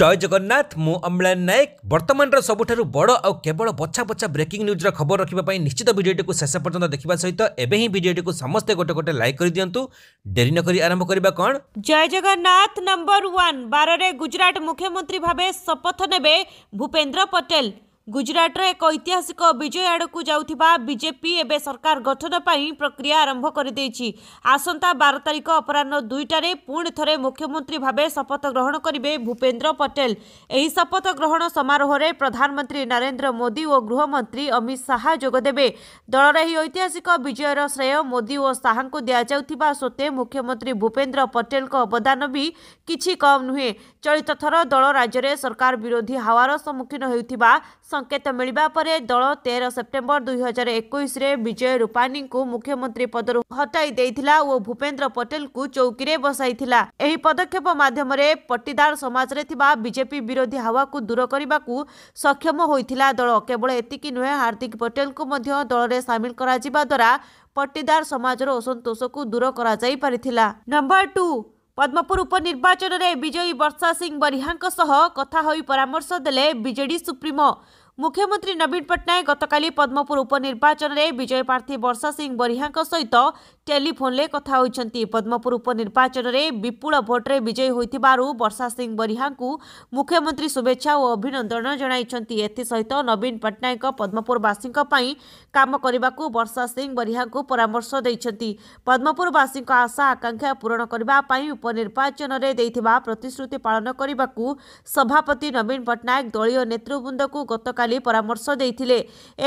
জয় জগন্নাଥ ମୁଁ ଅମ୍ଳାନ ନାୟକ ବର୍ତ୍ତମାନର ସବୁଠାରୁ ବଡ଼ ଆଉ କେବଳ ବଛା ବଛା ବ୍ରେକିଂ ନ୍ୟୁଜ୍ର ଖବର ରଖିବା ପାଇଁ ନିଶ୍ଚିତ ଭିଡ଼ିଓଟିକୁ ଶେଷ ପର୍ଯ୍ୟନ୍ତ ଦେଖିବା ସହିତ ଏବେ ହିଁ ଭିଡ଼ିଓଟିକୁ ସମସ୍ତେ ଗୋଟେ ଗୋଟେ ଲାଇକ୍ କରିଦିଅନ୍ତୁ ଡେରି ନକରି ଆରମ୍ଭ କରିବା କ'ଣ ଜୟ ଜଗନ୍ନାଥ ନମ୍ବର ୱାନ୍ ବାରରେ ଗୁଜରାଟ ମୁଖ୍ୟମନ୍ତ୍ରୀ ଭାବେ ଶପଥ ନେବେ ଭୂପେନ୍ଦ୍ର ପଟେଲ ଗୁଜରାଟର ଏକ ଐତିହାସିକ ବିଜୟ ଆଡ଼କୁ ଯାଉଥିବା ବିଜେପି ଏବେ ସରକାର ଗଠନ ପାଇଁ ପ୍ରକ୍ରିୟା ଆରମ୍ଭ କରିଦେଇଛି ଆସନ୍ତା ବାର ତାରିଖ ଅପରାହ୍ନ ଦୁଇଟାରେ ପୁଣି ଥରେ ମୁଖ୍ୟମନ୍ତ୍ରୀ ଭାବେ ଶପଥ ଗ୍ରହଣ କରିବେ ଭୂପେନ୍ଦ୍ର ପଟେଲ ଏହି ଶପଥ ଗ୍ରହଣ ସମାରୋହରେ ପ୍ରଧାନମନ୍ତ୍ରୀ ନରେନ୍ଦ୍ର ମୋଦି ଓ ଗୃହମନ୍ତ୍ରୀ ଅମିତ ଶାହା ଯୋଗଦେବେ ଦଳର ଏହି ଐତିହାସିକ ବିଜୟର ଶ୍ରେୟ ମୋଦି ଓ ଶାହାଙ୍କୁ ଦିଆଯାଉଥିବା ସତ୍ତ୍ୱେ ମୁଖ୍ୟମନ୍ତ୍ରୀ ଭୂପେନ୍ଦ୍ର ପଟେଲଙ୍କ ଅବଦାନ ବି କିଛି କମ୍ ନୁହେଁ ଚଳିତ ଥର ଦଳ ରାଜ୍ୟରେ ସରକାର ବିରୋଧୀ ହାୱାର ସମ୍ମୁଖୀନ ହେଉଥିବା ସଂକେତ ମିଳିବା ପରେ ଦଳ ତେର ସେପ୍ଟେମ୍ବର ଦୁଇ ହଜାର ଏକୋଇଶରେ ବିଜୟ ରୂପାନୀଙ୍କୁ ମୁଖ୍ୟମନ୍ତ୍ରୀ ପଦରୁ ହଟାଇ ଦେଇଥିଲା ଓ ଭୂପେନ୍ଦ୍ର ପଟେଲଙ୍କୁ ଚୌକିରେ ବସାଇଥିଲା ଏହି ପଦକ୍ଷେପ ମାଧ୍ୟମରେ ପଟିଦାର ସମାଜରେ ଥିବା ବିଜେପି ବିରୋଧୀ ହାୱାକୁ ଦୂର କରିବାକୁ ସକ୍ଷମ ହୋଇଥିଲା ଦଳ କେବଳ ଏତିକି ନୁହେଁ ହାର୍ଦ୍ଦିକ ପଟେଲଙ୍କୁ ମଧ୍ୟ ଦଳରେ ସାମିଲ କରାଯିବା ଦ୍ୱାରା ପଟିଦାର ସମାଜର ଅସନ୍ତୋଷକୁ ଦୂର କରାଯାଇପାରିଥିଲା ନମ୍ବର ଟୁ पद्मपुर उपनिर्वाचनले विजयी वर्षा सिंह बरिहाको सह कथा परामर्श देले विजेडि सुप्रिमो मुख्यमंत्री नवीन पट्टनायक गतकाली पद्मपुर उपर्वाचनले विजय प्रार्थी वर्षा सिंह बरिहा सहित টেলিফোনে কথা হয়েছেন পদ্মপুর উপনির্বাচনের বিপুল ভোটে বিজয়ী হয়েছিল বর্ষা সিং বরিহা মুখ্যমন্ত্রী শুভেচ্ছা ও অভিনন্দন জনাইছেন এসহ নবীন পট্টনাক পদ্মপুরবাসী কাম করা বর্ষা সিং বরিহা পরামর্শ দিয়েছেন পদ্মপুরবাসী আশা আকাঙ্ক্ষা পূরণ করা উপনির্বাচনের প্রতিশ্রুতি পালন করা সভাপতি নবীন পট্টনাক দলীয় নেতৃবৃন্দক গতকাল পরামর্শ দিয়ে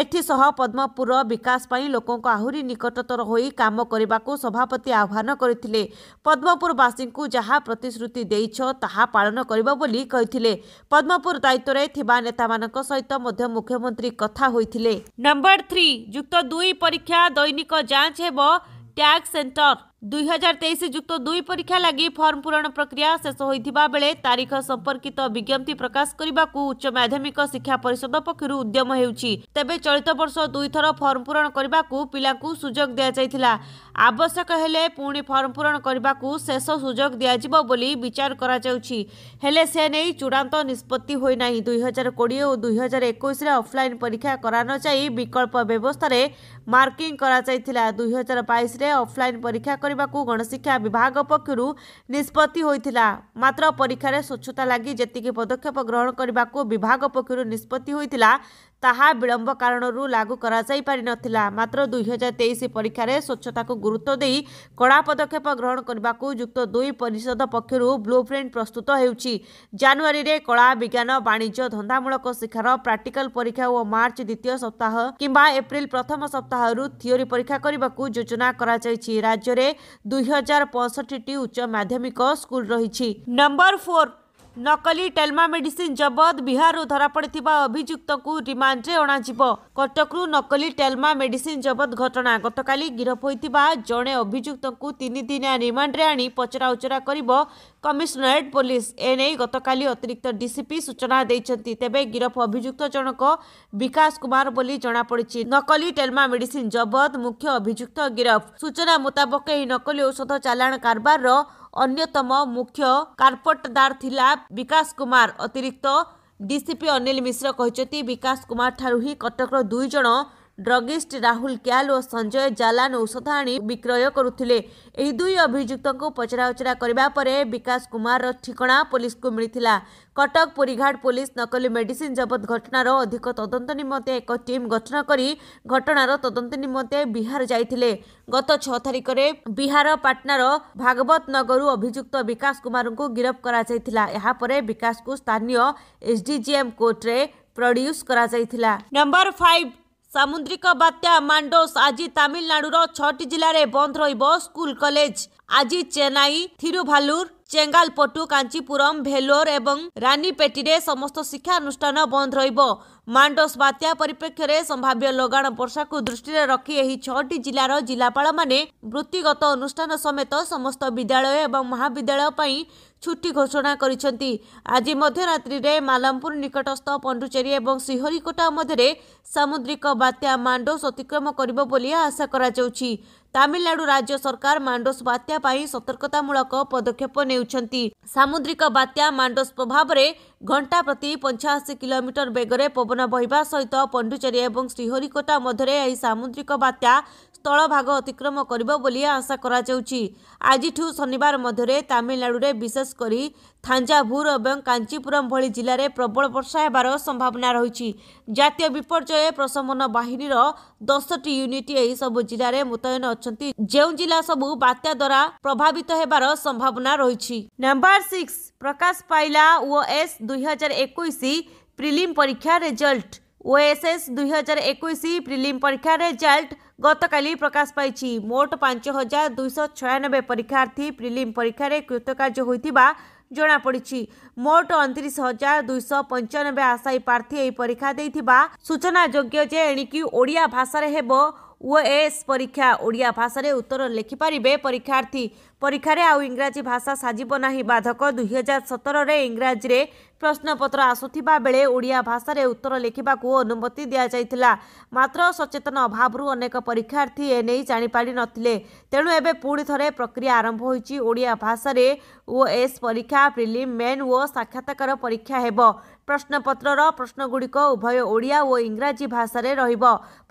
এসহ পদ্মপুর বিকাশ লোক আহরি নিকটতর হয়ে কাম করা କରିବାକୁ ସଭାପତି ଆହ୍ୱାନ କରିଥିଲେ ପଦ୍ମପୁରବାସୀଙ୍କୁ ଯାହା ପ୍ରତିଶ୍ରୁତି ଦେଇଛ ତାହା ପାଳନ କରିବ ବୋଲି କହିଥିଲେ ପଦ୍ମପୁର ଦାୟିତ୍ୱରେ ଥିବା ନେତାମାନଙ୍କ ସହିତ ମଧ୍ୟ ମୁଖ୍ୟମନ୍ତ୍ରୀ କଥା ହୋଇଥିଲେ ନମ୍ବର ଥ୍ରୀ ଯୁକ୍ତ ଦୁଇ ପରୀକ୍ଷା ଦୈନିକ ଯାଞ୍ଚ ହେବ ଟ୍ୟାଗ୍ ସେଣ୍ଟର দুই হাজার তেইশ যুক্ত দুই পরীক্ষা লাগি ফর্ম পূরণ প্রক্রিয়া শেষ হয়ে বেড়ে তারিখ সম্পর্কিত বিজ্ঞপ্তি প্রকাশ করা উচ্চ মাধ্যমিক শিক্ষা পরিষদ পক্ষর উদ্যম হেউচি তেবে চলিত বর্ষ দুইথর ফর্ম পূরণ করা পিলা সুযোগ দিয়েছিল আবশ্যক হলে পুঁ ফর্ম পূরণ করা শেষ সুযোগ দিয়াযিব বলে বিচার করা যাচ্ছি হলে সে নেই চূড়ান্ত নিষ্পত্তি হয়ে না দুই হাজার কোড়িয়ে ও দুই হাজার একুশে অফলাইন পরীক্ষা করা নযাই বিকল্প ব্যবস্থায় মার্কিং করা যাই দুই হাজার বাইশে অফলাইন পরীক্ষা করা କରିବାକୁ ଗଣଶିକ୍ଷା ବିଭାଗ ପକ୍ଷରୁ ନିଷ୍ପତ୍ତି ହୋଇଥିଲା ମାତ୍ର ପରୀକ୍ଷାରେ ସ୍ୱଚ୍ଛତା ଲାଗି ଯେତିକି ପଦକ୍ଷେପ ଗ୍ରହଣ କରିବାକୁ ବିଭାଗ ପକ୍ଷରୁ ନିଷ୍ପତ୍ତି ହୋଇଥିଲା ତାହା ବିଳମ୍ବ କାରଣରୁ ଲାଗୁ କରାଯାଇପାରିନଥିଲା ମାତ୍ର ଦୁଇହଜାର ତେଇଶ ପରୀକ୍ଷାରେ ସ୍ୱଚ୍ଛତାକୁ ଗୁରୁତ୍ୱ ଦେଇ କଡ଼ା ପଦକ୍ଷେପ ଗ୍ରହଣ କରିବାକୁ ଯୁକ୍ତ ଦୁଇ ପରିଷଦ ପକ୍ଷରୁ ବ୍ଲୁ ପ୍ରିଣ୍ଟ ପ୍ରସ୍ତୁତ ହେଉଛି ଜାନୁଆରୀରେ କଳା ବିଜ୍ଞାନ ବାଣିଜ୍ୟ ଧନ୍ଦାମୂଳକ ଶିକ୍ଷାର ପ୍ରାକ୍ଟିକାଲ ପରୀକ୍ଷା ଓ ମାର୍ଚ୍ଚ ଦ୍ୱିତୀୟ ସପ୍ତାହ କିମ୍ବା ଏପ୍ରିଲ ପ୍ରଥମ ସପ୍ତାହରୁ ଥିଓରି ପରୀକ୍ଷା କରିବାକୁ ଯୋଜନା କରାଯାଇଛି ରାଜ୍ୟରେ ଦୁଇ ହଜାର ପଞ୍ଚଷଠିଟି ଉଚ୍ଚ ମାଧ୍ୟମିକ ସ୍କୁଲ ରହିଛି ନମ୍ବର ଫୋର୍ नकली टेल्मा जबत बिहार धरा रिमांड अभियुक्त रिमा अब नकली टेल्मा मेडिसिन जबत घटना गतकाली गिफा जे अभियुक्तको आनी रिमान्डि पचराउचराब कमिसनरेट पुलिस एनै गतकाली अतिरिक्त डीसीपी सूचना तेबे गिरफ अभियुक्त जनक विकास कुमार बोली जना पडि नकली टेल्मा मुख्य अभियुक्त गिरफ सूचना मुताबक नकली औषध चालाबार ଅନ୍ୟତମ ମୁଖ୍ୟ କାର୍ପଟଦାର ଥିଲା ବିକାଶ କୁମାର ଅତିରିକ୍ତ ଡିସିପି ଅନିଲ ମିଶ୍ର କହିଛନ୍ତି ବିକାଶ କୁମାରଠାରୁ ହିଁ କଟକର ଦୁଇ ଜଣ ଡ୍ରଗିଷ୍ଟ ରାହୁଲ କ୍ୟାଲ ଓ ସଞ୍ଜୟ ଜାଲାନ ଔଷଧ ଆଣି ବିକ୍ରୟ କରୁଥିଲେ ଏହି ଦୁଇ ଅଭିଯୁକ୍ତଙ୍କୁ ପଚରାଉଚରା କରିବା ପରେ ବିକାଶ କୁମାରର ଠିକଣା ପୋଲିସକୁ ମିଳିଥିଲା କଟକ ପୁରୀଘାଟ ପୋଲିସ ନକଲି ମେଡିସିନ ଜବତ ଘଟଣାର ଅଧିକ ତଦନ୍ତ ନିମନ୍ତେ ଏକ ଟିମ୍ ଗଠନ କରି ଘଟଣାର ତଦନ୍ତ ନିମନ୍ତେ ବିହାର ଯାଇଥିଲେ ଗତ ଛଅ ତାରିଖରେ ବିହାର ପାଟନାର ଭାଗବତ ନଗରରୁ ଅଭିଯୁକ୍ତ ବିକାଶ କୁମାରଙ୍କୁ ଗିରଫ କରାଯାଇଥିଲା ଏହାପରେ ବିକାଶକୁ ସ୍ଥାନୀୟ ଏସ୍ଡିଜିଏମ୍ କୋର୍ଟରେ ପ୍ରଡ୍ୟୁସ୍ କରାଯାଇଥିଲା ନମ୍ବର ଫାଇଭ ସାମୁଦ୍ରିକ ବାତ୍ୟା ମାଣ୍ଡୋସ୍ ଆଜି ତାମିଲନାଡୁର ଛଅଟି ଜିଲ୍ଲାରେ ବନ୍ଦ ରହିବ ସ୍କୁଲ କଲେଜ ଆଜି ଚେନ୍ନାଇ ଥିରୁଭାଲୁର ଚେଙ୍ଗାଲପଟୁ କାଞ୍ଚିପୁରମ୍ ଭେଲୋର ଏବଂ ରାନୀପେଟିରେ ସମସ୍ତ ଶିକ୍ଷାନୁଷ୍ଠାନ ବନ୍ଦ ରହିବ ମାଣ୍ଡସ ବାତ୍ୟା ପରିପ୍ରେକ୍ଷୀରେ ସମ୍ଭାବ୍ୟ ଲଗାଣ ବର୍ଷାକୁ ଦୃଷ୍ଟିରେ ରଖି ଏହି ଛଅଟି ଜିଲ୍ଲାର ଜିଲ୍ଲାପାଳମାନେ ବୃତ୍ତିଗତ ଅନୁଷ୍ଠାନ ସମେତ ସମସ୍ତ ବିଦ୍ୟାଳୟ ଏବଂ ମହାବିଦ୍ୟାଳୟ ପାଇଁ ଛୁଟି ଘୋଷଣା କରିଛନ୍ତି ଆଜି ମଧ୍ୟରାତ୍ରିରେ ମାଲାମପୁର ନିକଟସ୍ଥ ପଣ୍ଡୁଚେରୀ ଏବଂ ଶ୍ରୀହରିକୋଟା ମଧ୍ୟରେ ସାମୁଦ୍ରିକ ବାତ୍ୟା ମାଣ୍ଡସ୍ ଅତିକ୍ରମ କରିବ ବୋଲି ଆଶା କରାଯାଉଛି तमिलनाडु राज्य सरकार मांडोस बात्या सतर्कतामूलक पदक्षेप सामुद्रिक बात्या मांडोस प्रभाव में ଘଣ୍ଟା ପ୍ରତି ପଞ୍ଚାଅଶୀ କିଲୋମିଟର ବେଗରେ ପବନ ବହିବା ସହିତ ପଣ୍ଡୁଚେରୀ ଏବଂ ଶ୍ରୀହରିକୋଟା ମଧ୍ୟରେ ଏହି ସାମୁଦ୍ରିକ ବାତ୍ୟା ସ୍ଥଳଭାଗ ଅତିକ୍ରମ କରିବ ବୋଲି ଆଶା କରାଯାଉଛି ଆଜିଠୁ ଶନିବାର ମଧ୍ୟରେ ତାମିଲନାଡୁରେ ବିଶେଷ କରି ଥାଞ୍ଜାଭୁର ଏବଂ କାଞ୍ଚିପୁରମ୍ ଭଳି ଜିଲ୍ଲାରେ ପ୍ରବଳ ବର୍ଷା ହେବାର ସମ୍ଭାବନା ରହିଛି ଜାତୀୟ ବିପର୍ଯ୍ୟୟ ପ୍ରଶମନ ବାହିନୀର ଦଶଟି ୟୁନିଟ୍ ଏହିସବୁ ଜିଲ୍ଲାରେ ମୁତୟନ ଅଛନ୍ତି ଯେଉଁ ଜିଲ୍ଲା ସବୁ ବାତ୍ୟା ଦ୍ୱାରା ପ୍ରଭାବିତ ହେବାର ସମ୍ଭାବନା ରହିଛି ନମ୍ବର ସିକ୍ସ ପ୍ରକାଶ ପାଇଲା ଓ ଏସ୍ ଦୁଇ দুই হাজার একুশ প্রিলিম পরীক্ষা রেজল্ট ওএসএস দুই হাজার একুশ প্রিলিম পরীক্ষা রেজল্ট গতকাল প্রকাশ পাইছি মোট পাঁচ হাজার দুইশ ছয়ানবে পরীক্ষার্থী প্রিলিম পরীক্ষার কৃতকার্য হয়েছে জଣାপড়িছি মোট অଣତିରିଶ ହଜାର ଦୁଇଶହ ପଞ୍ଚାନବେ ଆଶାୟୀ ପ୍ରାର୍ଥୀ ଏହି ପରୀକ୍ଷା ଦେଇଥିବା ସୂଚନାଯୋଗ୍ୟ ଯେ ଏଣିକି ଓଡ଼ିଆ ଭାଷାରେ ହେବ ଓ ଏସ୍ ପରୀକ୍ଷା ଓଡ଼ିଆ ଭାଷାରେ ଉତ୍ତର ଲେଖିପାରିବେ ପରୀକ୍ଷାର୍ଥୀ ପରୀକ୍ଷାରେ ଆଉ ଇଂରାଜୀ ଭାଷା ସାଜିବ ନାହିଁ ବାଧକ ଦୁଇହଜାର ସତରରେ ଇଂରାଜୀରେ ପ୍ରଶ୍ନପତ୍ର ଆସୁଥିବା ବେଳେ ଓଡ଼ିଆ ଭାଷାରେ ଉତ୍ତର ଲେଖିବାକୁ ଅନୁମତି ଦିଆଯାଇଥିଲା ମାତ୍ର ସଚେତନ ଅଭାବରୁ ଅନେକ ପରୀକ୍ଷାର୍ଥୀ ଏ ନେଇ ଜାଣିପାରିନଥିଲେ ତେଣୁ ଏବେ ପୁଣି ଥରେ ପ୍ରକ୍ରିୟା ଆରମ୍ଭ ହୋଇଛି ଓଡ଼ିଆ ଭାଷାରେ ଓ ଏସ୍ ପରୀକ୍ଷା ପ୍ରିଲିମ୍ ମେନ୍ ଓ ସାକ୍ଷାତକାର ପରୀକ୍ଷା ହେବ ପ୍ରଶ୍ନପତ୍ରର ପ୍ରଶ୍ନଗୁଡ଼ିକ ଉଭୟ ଓଡ଼ିଆ ଓ ଇଂରାଜୀ ଭାଷାରେ ରହିବ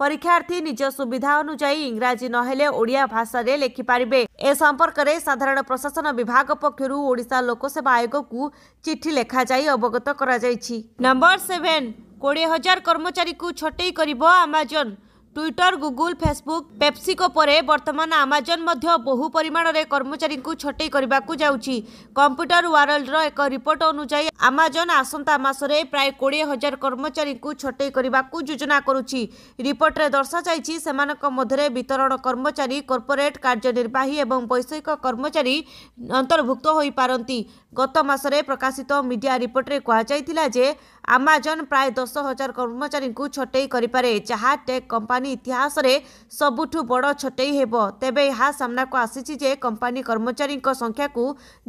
ପରୀକ୍ଷାର୍ଥୀ ନିଜ ସୁବିଧା ଅନୁଯାୟୀ ଇଂରାଜୀ ନହେଲେ ଓଡ଼ିଆ ଭାଷାରେ ଲେଖିପାରିବେ ଏ ସମ୍ପର୍କରେ ସାଧାରଣ ପ୍ରଶାସନ ବିଭାଗ ପକ୍ଷରୁ ଓଡ଼ିଶା ଲୋକସେବା ଆୟୋଗକୁ ଚିଠି ଲେଖାଯାଇ ଅବଗତ କରାଯାଇଛି ନମ୍ବର ସେଭେନ୍ କୋଡ଼ିଏ ହଜାର କର୍ମଚାରୀଙ୍କୁ ଛଟେଇ କରିବ Amazon Twitter Google Facebook PepsiCo পরে বর্তমান আমাজন মধ্য বহু পরিমাণে কর্মচারী ছটেই করা যাচ্ছি কম্পুটর ওয়ার্ল্ডর এক রিপোর্ট অনুযায়ী আমাজন আসন্তা মাসরে প্রায় কোড়িয়ে হাজার কর্মচারী ছটেই করা যোজনা করুছি রিপোর্টে দর্শাযাই সে মধ্যে বিতরণ কর্মচারী কর্পোরেট কার্যনির্বাহী এবং বৈষয়িক কর্মচারী অন্তর্ভুক্ত হয়ে পাঁচ গত মাসে প্রকাশিত মিডিয়া রিপোর্টে কুহযাই যে ଆମାଜନ୍ ପ୍ରାୟ ଦଶ ହଜାର କର୍ମଚାରୀଙ୍କୁ ଛଟେଇ କରିପାରେ ଯାହା ଟେକ୍ କମ୍ପାନୀ ଇତିହାସରେ ସବୁଠୁ ବଡ଼ ଛଟେଇ ହେବ ତେବେ ଏହା ସାମ୍ନାକୁ ଆସିଛି ଯେ କମ୍ପାନୀ କର୍ମଚାରୀଙ୍କ ସଂଖ୍ୟାକୁ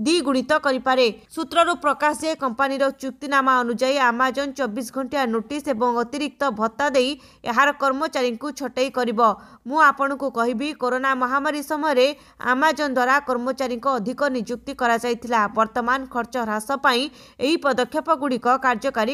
ଦ୍ୱିଗୁଣିତ କରିପାରେ ସୂତ୍ରରୁ ପ୍ରକାଶ ଯେ କମ୍ପାନୀର ଚୁକ୍ତିନାମା ଅନୁଯାୟୀ ଆମାଜନ୍ ଚବିଶ ଘଣ୍ଟିଆ ନୋଟିସ୍ ଏବଂ ଅତିରିକ୍ତ ଭତ୍ତା ଦେଇ ଏହାର କର୍ମଚାରୀଙ୍କୁ ଛଟେଇ କରିବ ମୁଁ ଆପଣଙ୍କୁ କହିବି କରୋନା ମହାମାରୀ ସମୟରେ ଆମାଜନ୍ ଦ୍ୱାରା କର୍ମଚାରୀଙ୍କ ଅଧିକ ନିଯୁକ୍ତି କରାଯାଇଥିଲା ବର୍ତ୍ତମାନ ଖର୍ଚ୍ଚ ହ୍ରାସ ପାଇଁ ଏହି ପଦକ୍ଷେପଗୁଡ଼ିକ କାର୍ଯ୍ୟକାରୀ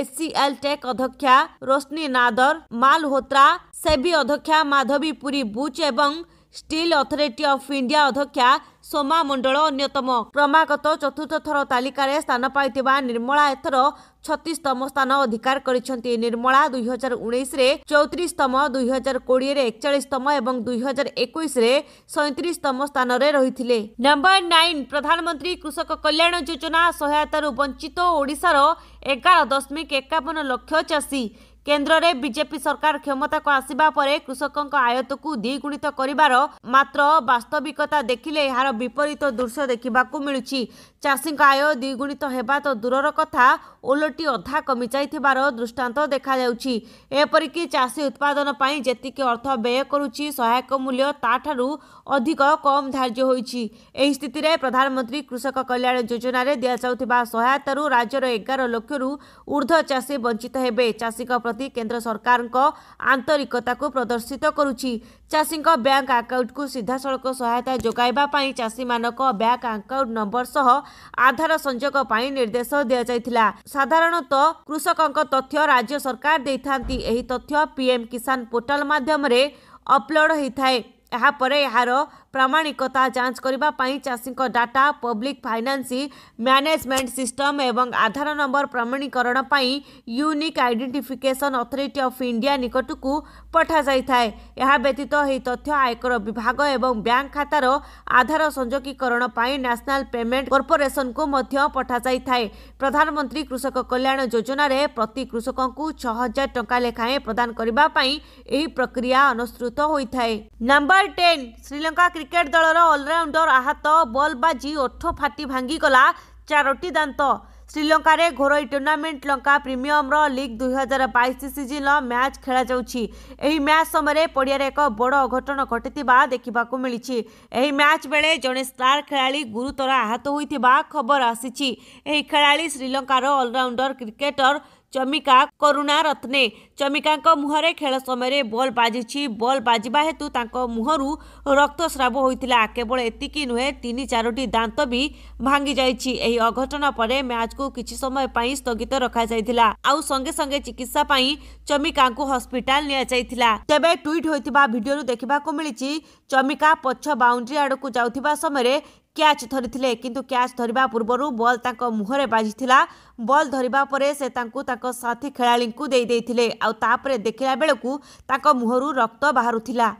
एससीएल टेक अध्यक्षा रोशनी नादर मालहोत्रा सेबी अध्यक्षा माधवी पुरी बुच एवं ଷ୍ଟିଲ୍ ଅଥରିଟି ଅଫ୍ ଇଣ୍ଡିଆ ଅଧ୍ୟକ୍ଷା ସୋମା ମଣ୍ଡଳ ଅନ୍ୟତମ କ୍ରମାଗତ ଚତୁର୍ଥ ଥର ତାଲିକାରେ ସ୍ଥାନ ପାଇଥିବା ନିର୍ମଳା ଏଥର ଛତିଶତମ ସ୍ଥାନ ଅଧିକାର କରିଛନ୍ତି ନିର୍ମଳା ଦୁଇହଜାର ଉଣେଇଶରେ ଚଉତିରିଶତମ ଦୁଇହଜାର କୋଡ଼ିଏରେ ଏକଚାଳିଶତମ ଏବଂ ଦୁଇହଜାର ଏକୋଇଶରେ ସଇଁତିରିଶତମ ସ୍ଥାନରେ ରହିଥିଲେ ନମ୍ବର ନାଇନ୍ ପ୍ରଧାନମନ୍ତ୍ରୀ କୃଷକ କଲ୍ୟାଣ ଯୋଜନା ସହାୟତାରୁ ବଞ୍ଚିତ ଓଡ଼ିଶାର ଏଗାର ଦଶମିକ ଏକାବନ ଲକ୍ଷ ଚାଷୀ କେନ୍ଦ୍ରରେ ବିଜେପି ସରକାର କ୍ଷମତାକୁ ଆସିବା ପରେ କୃଷକଙ୍କ ଆୟତକୁ ଦ୍ୱିଗୁଣିତ କରିବାର ମାତ୍ର ବାସ୍ତବିକତା ଦେଖିଲେ ଏହାର ବିପରୀତ ଦୃଶ୍ୟ ଦେଖିବାକୁ ମିଳୁଛି चाषी का आय द्विगुणित होगा तो दूर कथा ओलटी अधा कमी जाइार दृष्टात देखाऊपरिक चाषी उत्पादन जीक अर्थ व्यय करुच्ची सहायक मूल्य ताधिक कम धार्य हो स्थित प्रधानमंत्री कृषक कल्याण योजन दि जाऊ सहायतार राज्य एगार लक्ष रु ऊर्ध चाषी वंचित हे चाषी प्रति केन्द्र सरकार आंतरिकता को प्रदर्शित करी बैंक आकाउंट को सीधासख सहायता जोगाई चाषी मानक बैंक आकाउंट नंबर सह ଆଧାର ସଂଯୋଗ ପାଇଁ ନିର୍ଦ୍ଦେଶ ଦିଆଯାଇଥିଲା ସାଧାରଣତଃ କୃଷକଙ୍କ ତଥ୍ୟ ରାଜ୍ୟ ସରକାର ଦେଇଥାନ୍ତି ଏହି ତଥ୍ୟ ପିଏମ୍ କିଷାନ ପୋର୍ଟାଲ ମାଧ୍ୟମରେ ଅପଲୋଡ଼ ହୋଇଥାଏ ଏହାପରେ ଏହାର प्रामाणिकता जांच करने चाषी data public finance management system एवं आधार नंबर प्रमाणीकरण unique identification authority of India निकट को पठा जाए यह व्यतीत यह तथ्य आयकर विभाग और बैंक खातार आधार संयोगीकरण न्यासनाल पेमेंट कर्पोरेसन को पठा जाए प्रधानमंत्री कृषक कल्याण योजन प्रति कृषक को छह हजार टंका लेखाएं प्रदान करने प्रक्रिया अनुसूत होता नंबर टेन श्रीलंका ক্রিকেট দলর অলরাউন্ডর আহত বল বাজি ওঠ ফাটি ভাঙ্গিগলা চারোটি দাঁত ଶ୍ରୀଲଙ୍କାରେ ଘରୋଇ ଟୁର୍ଣ୍ଣାମେଣ୍ଟ ଲଙ୍କା ପ୍ରିମିୟମର ଲିଗ୍ ଦୁଇହଜାର ବାଇଶ ସିଜିନ୍ର ମ୍ୟାଚ୍ ଖେଳାଯାଉଛି ଏହି ମ୍ୟାଚ୍ ସମୟରେ ପଡ଼ିଆରେ ଏକ ବଡ଼ ଅଘଟଣ ଘଟିଥିବା ଦେଖିବାକୁ ମିଳିଛି ଏହି ମ୍ୟାଚ୍ ବେଳେ ଜଣେ ଷ୍ଟାର ଖେଳାଳି ଗୁରୁତର ଆହତ ହୋଇଥିବା ଖବର ଆସିଛି ଏହି ଖେଳାଳି ଶ୍ରୀଲଙ୍କାର ଅଲରାଉଣ୍ଡର କ୍ରିକେଟର ଚମିକା କରୁଣା ରତ୍ନେ ଚମିକାଙ୍କ ମୁହଁରେ ଖେଳ ସମୟରେ ବଲ୍ ବାଜିଛି ବଲ୍ ବାଜିବା ହେତୁ ତାଙ୍କ ମୁହଁରୁ ରକ୍ତସ୍ରାବ ହୋଇଥିଲା କେବଳ ଏତିକି ନୁହେଁ ତିନି ଚାରୋଟି ଦାନ୍ତ ବି ଭାଙ୍ଗିଯାଇଛି ଏହି ଅଘଟଣ ପରେ ମ୍ୟାଚ୍କୁ କିଛି ସମୟ ପାଇଁ ସ୍ଥଗିତ ରଖାଯାଇଥିଲା ଆଉ ସଙ୍ଗେ ସଙ୍ଗେ ଚିକିତ୍ସା ପାଇଁ ଚମିକାଙ୍କୁ ହସ୍ପିଟାଲ ନିଆଯାଇଥିଲା ତେବେ ଟ୍ୱିଟ୍ ହୋଇଥିବା ଭିଡିଓରୁ ଦେଖିବାକୁ ମିଳିଛି ଚମିକା ପଛ ବାଉଣ୍ଡ୍ରି ଆଡ଼କୁ ଯାଉଥିବା ସମୟରେ କ୍ୟାଚ୍ ଧରିଥିଲେ କିନ୍ତୁ କ୍ୟାଚ୍ ଧରିବା ପୂର୍ବରୁ ବଲ୍ ତାଙ୍କ ମୁହଁରେ ବାଜିଥିଲା ବଲ୍ ଧରିବା ପରେ ସେ ତାଙ୍କୁ ତାଙ୍କ ସାଥୀ ଖେଳାଳିଙ୍କୁ ଦେଇଦେଇଥିଲେ ଆଉ ତାପରେ ଦେଖିଲା ବେଳକୁ ତାଙ୍କ ମୁହଁରୁ ରକ୍ତ ବାହାରୁଥିଲା